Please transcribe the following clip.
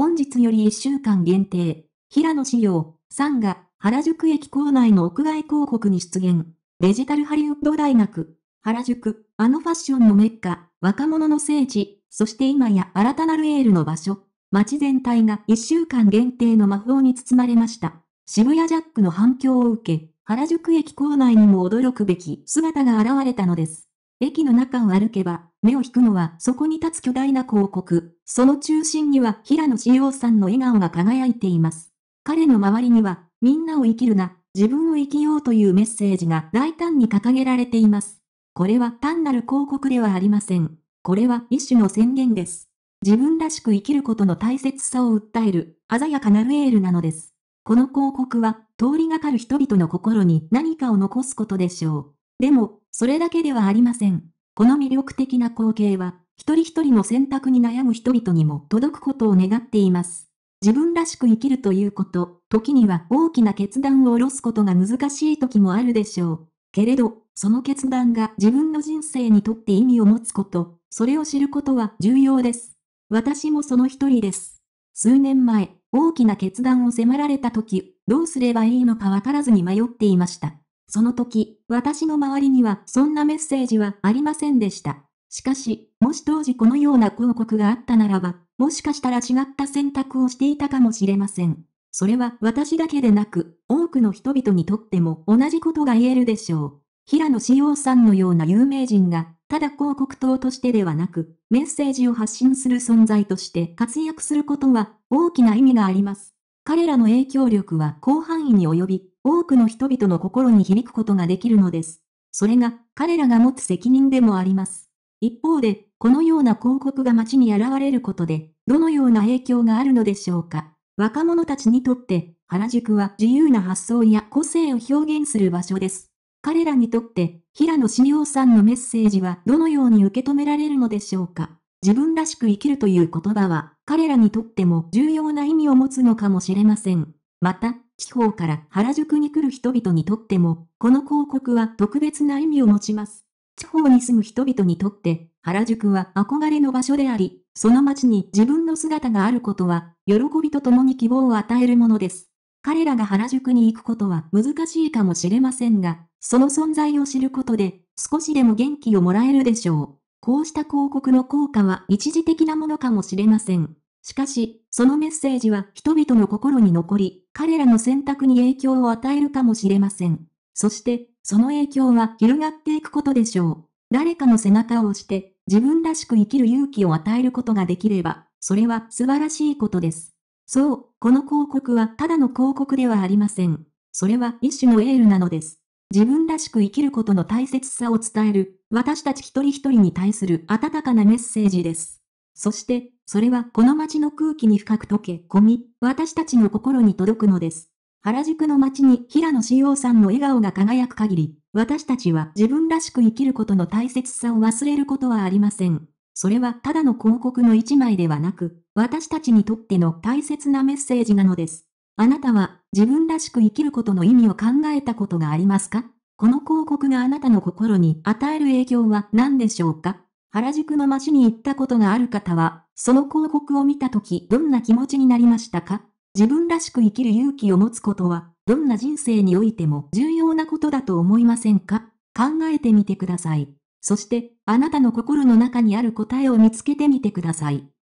本日より1週間限定、平野紫耀さんが原宿駅構内の屋外広告に出現。デジタルハリウッド大学、原宿、あのファッションのメッカ、若者の聖地、そして今や新たなるエールの場所。街全体が1週間限定の魔法に包まれました。渋谷ジャックの反響を受け、原宿駅構内にも驚くべき姿が現れたのです。駅の中を歩けば、目を引くのはそこに立つ巨大な広告。その中心には平野志陽さんの笑顔が輝いています。彼の周りには、みんなを生きるな、自分を生きようというメッセージが大胆に掲げられています。これは単なる広告ではありません。これは一種の宣言です。自分らしく生きることの大切さを訴える、鮮やかなルエールなのです。この広告は、通りがかる人々の心に何かを残すことでしょう。でも、それだけではありません。この魅力的な光景は、一人一人の選択に悩む人々にも届くことを願っています。自分らしく生きるということ、時には大きな決断を下ろすことが難しい時もあるでしょう。けれど、その決断が自分の人生にとって意味を持つこと、それを知ることは重要です。私もその一人です。数年前、大きな決断を迫られた時、どうすればいいのかわからずに迷っていました。その時、私の周りにはそんなメッセージはありませんでした。しかし、もし当時このような広告があったならば、もしかしたら違った選択をしていたかもしれません。それは私だけでなく、多くの人々にとっても同じことが言えるでしょう。平野志陽さんのような有名人が、ただ広告塔としてではなく、メッセージを発信する存在として活躍することは大きな意味があります。彼らの影響力は広範囲に及び、多くの人々の心に響くことができるのです。それが彼らが持つ責任でもあります。一方で、このような広告が街に現れることで、どのような影響があるのでしょうか。若者たちにとって、原宿は自由な発想や個性を表現する場所です。彼らにとって、平野志陽さんのメッセージはどのように受け止められるのでしょうか。自分らしく生きるという言葉は、彼らにとっても重要な意味を持つのかもしれません。また、地方から原宿に来る人々にとっても、この広告は特別な意味を持ちます。地方に住む人々にとって、原宿は憧れの場所であり、その街に自分の姿があることは、喜びと共に希望を与えるものです。彼らが原宿に行くことは難しいかもしれませんが、その存在を知ることで、少しでも元気をもらえるでしょう。こうした広告の効果は一時的なものかもしれません。しかし、そのメッセージは人々の心に残り、彼らの選択に影響を与えるかもしれません。そして、その影響は広がっていくことでしょう。誰かの背中を押して、自分らしく生きる勇気を与えることができれば、それは素晴らしいことです。そう、この広告はただの広告ではありません。それは一種のエールなのです。自分らしく生きることの大切さを伝える、私たち一人一人に対する温かなメッセージです。そして、それはこの街の空気に深く溶け込み、私たちの心に届くのです。原宿の街に平野志陽さんの笑顔が輝く限り、私たちは自分らしく生きることの大切さを忘れることはありません。それはただの広告の一枚ではなく、私たちにとっての大切なメッセージなのです。あなたは自分らしく生きることの意味を考えたことがありますかこの広告があなたの心に与える影響は何でしょうか原宿の街に行ったことがある方は、その広告を見た時どんな気持ちになりましたか自分らしく生きる勇気を持つことは、どんな人生においても重要なことだと思いませんか考えてみてください。そして、あなたの心の中にある答えを見つけてみてください。